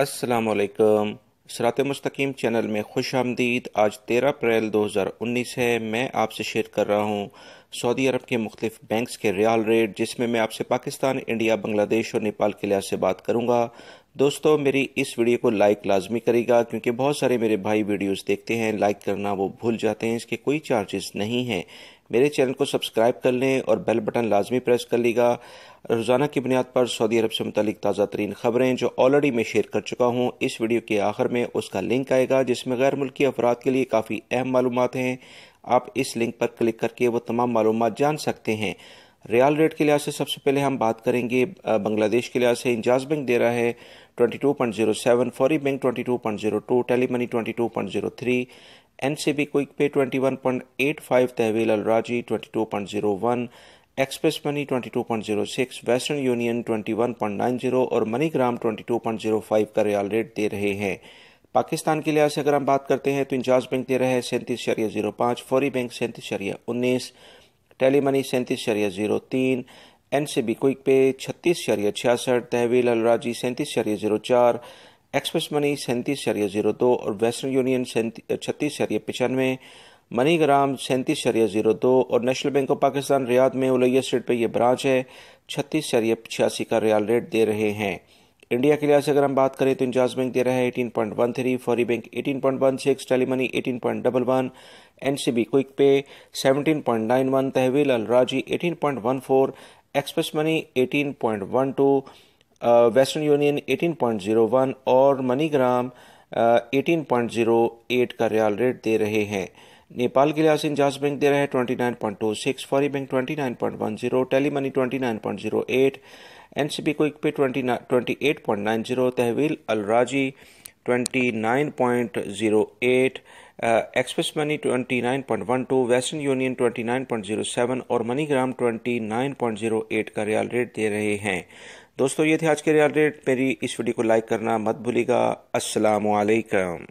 السلام علیکم سرات مستقیم چینل میں خوش آمدید آج تیرہ اپریل دو ہزار انیس ہے میں آپ سے شیئر کر رہا ہوں سعودی عرب کے مختلف بینکس کے ریال ریٹ جس میں میں آپ سے پاکستان انڈیا بنگلہ دیش اور نیپال کے لحاظ سے بات کروں گا دوستو میری اس ویڈیو کو لائک لازمی کرے گا کیونکہ بہت سارے میرے بھائی ویڈیوز دیکھتے ہیں لائک کرنا وہ بھول جاتے ہیں اس کے کوئی چارجز نہیں ہیں میرے چینل کو سبسکرائب کر لیں اور بیل بٹن لازمی پریس کر لیگا گا روزانہ کی بنیاد پر سعودی عرب سے متعلق تازہ ترین خبریں جو آلریڈی میں شیئر کر چکا ہوں اس ویڈیو کے آخر میں اس کا لنک آئے گا جس میں غیر ملکی افراد کے لیے کافی اہم معلومات ہیں آپ اس لنک پر کلک کر کے وہ تمام معلومات جان سکتے ہیں ریال ریٹ کے لحاظ سے سب سے پہلے ہم بات کریں گے بنگلہ دیش کے لحاظ سے انجاز بینک دے رہا ہے 22.07 فوری bank 22.02 Tele Money 22.03 N C B Quick Pay 21.85 تحویل Al Rajhi 22.01 Express Money 22.06 Western Union 21.90 اور منی گرام 22.05 کا ریال ریٹ دے رہے ہیں پاکستان کے لحاظ سے اگر ہم بات کرتے ہیں تو انجاز بینک دے رہا ہے سینتیس شریعہ زیرو پانچ فوری بینک سینتیس شریعہ انیس ٹیلی منی سینتیس شریعہ زیرو تین N C B Quick Pay چھتیس شریعہ چھیاسٹھ تحویل الراجی سینتیس شریعہ زیرو چار ایکسپریس منی سینتیس شریعہ زیرو دو اور ویسٹرن یونین چھتیس شریعہ پچانوے منی گرام سینتیس شریعہ زیرو دو اور National Bank of Pakistan Riyadh میں اولیا اسٹریٹ پہ یہ برانچ ہے چھتیس شریعہ چھیاسی کا ریال ریٹ دے رہے ہیں انڈیا کے لحاظ سے اگر ہم بات کریں تو انجاز بینک دے رہا ہے ایٹین پوائنٹ ون تھری فوری bank eighteen point one six Tele Money eighteen point double one N C B Quick Pay seventeen point nine one تحویل Al Rajhi eighteen point one four Express Money eighteen point one two Western Union eighteen point zero one اور MoneyGram eighteen point zero eight کا ریال rate دے رہے ہیں نیپال کے لحاظ سے انجاز bank دے رہا ہے twenty nine point two six فوری bank twenty nine point one zero Tele Money twenty nine point zero eight N C twenty eight nine zero تحویل Al Rajhi twenty nine point zero eight Express Money twenty nine point one two Western Union twenty nine point zero seven اور MoneyGram twenty nine point zero eight کا ریال rate دے رہے ہیں دوستو یہ تھے آج کے ریال ریٹ میری اس ویڈیو کو لائک کرنا مت بھولے گا السلام علیکم